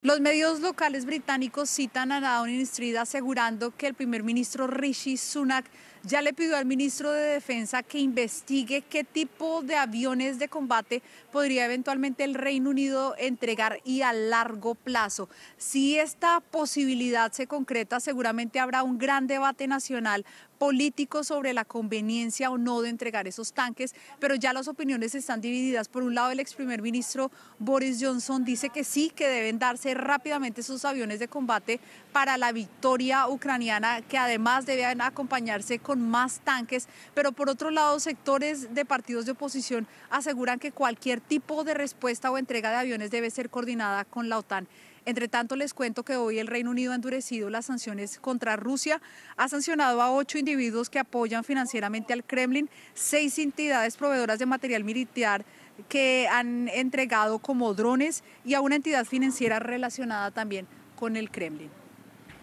Los medios locales británicos citan a Downing Street asegurando que el primer ministro Rishi Sunak ya le pidió al ministro de Defensa que investigue qué tipo de aviones de combate podría eventualmente el Reino Unido entregar y a largo plazo. Si esta posibilidad se concreta, seguramente habrá un gran debate nacional político sobre la conveniencia o no de entregar esos tanques, pero ya las opiniones están divididas. Por un lado, el ex primer ministro Boris Johnson dice que sí, que deben darse rápidamente esos aviones de combate para la victoria ucraniana, que además deben acompañarse más tanques, pero por otro lado sectores de partidos de oposición aseguran que cualquier tipo de respuesta o entrega de aviones debe ser coordinada con la OTAN. Entre tanto, les cuento que hoy el Reino Unido ha endurecido las sanciones contra Rusia, ha sancionado a ocho individuos que apoyan financieramente al Kremlin, seis entidades proveedoras de material militar que han entregado como drones y a una entidad financiera relacionada también con el Kremlin.